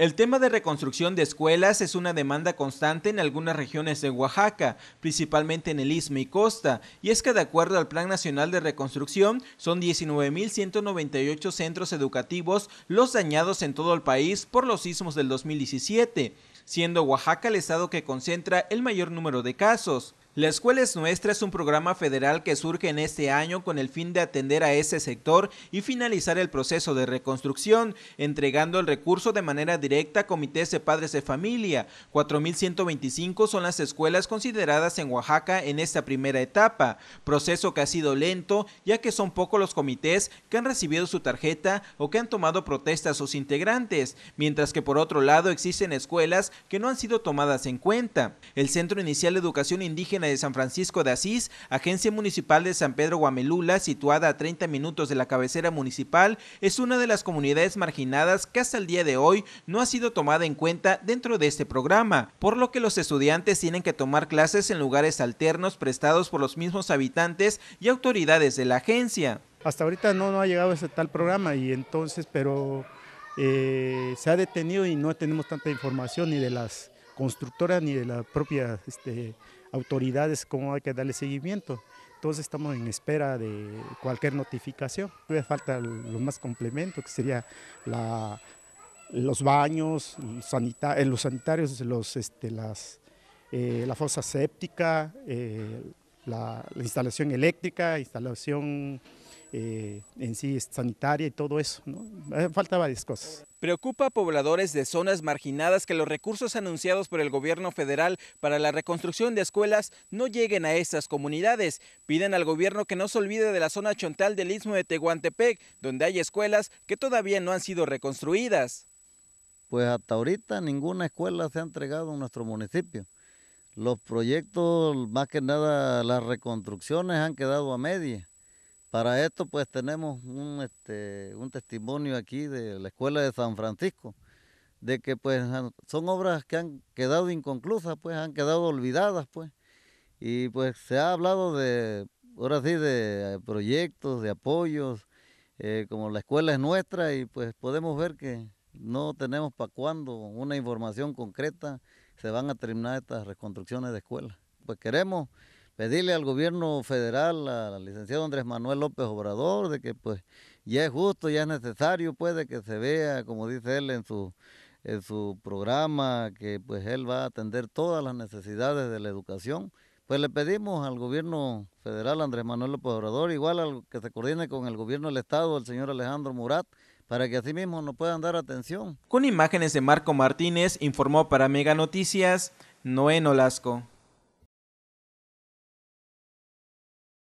El tema de reconstrucción de escuelas es una demanda constante en algunas regiones de Oaxaca, principalmente en el Istmo y Costa, y es que de acuerdo al Plan Nacional de Reconstrucción, son 19.198 centros educativos los dañados en todo el país por los sismos del 2017, siendo Oaxaca el estado que concentra el mayor número de casos. La Escuela es Nuestra es un programa federal que surge en este año con el fin de atender a ese sector y finalizar el proceso de reconstrucción, entregando el recurso de manera directa a comités de padres de familia. 4.125 son las escuelas consideradas en Oaxaca en esta primera etapa, proceso que ha sido lento ya que son pocos los comités que han recibido su tarjeta o que han tomado protestas a sus integrantes, mientras que por otro lado existen escuelas que no han sido tomadas en cuenta. El Centro Inicial de Educación Indígena de San Francisco de Asís, Agencia Municipal de San Pedro Guamelula, situada a 30 minutos de la cabecera municipal, es una de las comunidades marginadas que hasta el día de hoy no ha sido tomada en cuenta dentro de este programa, por lo que los estudiantes tienen que tomar clases en lugares alternos prestados por los mismos habitantes y autoridades de la agencia. Hasta ahorita no, no ha llegado ese tal programa y entonces, pero eh, se ha detenido y no tenemos tanta información ni de las constructora ni de las propias este, autoridades cómo hay que darle seguimiento. Entonces estamos en espera de cualquier notificación. Todavía falta lo más complemento, que sería los baños, los, eh, los sanitarios, los, este, las, eh, la fosa séptica, eh, la, la, instalación eléctrica, instalación eh, en sí sanitaria y todo eso. ¿no? Eh, falta varias cosas. Preocupa a pobladores de zonas marginadas que los recursos anunciados por el gobierno federal para la reconstrucción de escuelas no lleguen a estas comunidades. Piden al gobierno que no se olvide de la zona chontal del istmo de Tehuantepec, donde hay escuelas que todavía no han sido reconstruidas. Pues hasta ahorita ninguna escuela se ha entregado a nuestro municipio. Los proyectos, más que nada las reconstrucciones han quedado a media. Para esto pues tenemos un, este, un testimonio aquí de la Escuela de San Francisco, de que pues son obras que han quedado inconclusas, pues han quedado olvidadas, pues. Y pues se ha hablado de, ahora sí, de proyectos, de apoyos, eh, como la escuela es nuestra y pues podemos ver que no tenemos para cuándo una información concreta se van a terminar estas reconstrucciones de escuelas. Pues queremos pedirle al gobierno federal, al licenciado Andrés Manuel López Obrador, de que pues ya es justo, ya es necesario, puede que se vea, como dice él en su, en su programa, que pues él va a atender todas las necesidades de la educación. Pues le pedimos al gobierno federal, Andrés Manuel López Obrador, igual al que se coordine con el gobierno del Estado, el señor Alejandro Murat, para que así mismo nos puedan dar atención. Con imágenes de Marco Martínez, informó para Mega Noticias, Noé Nolasco.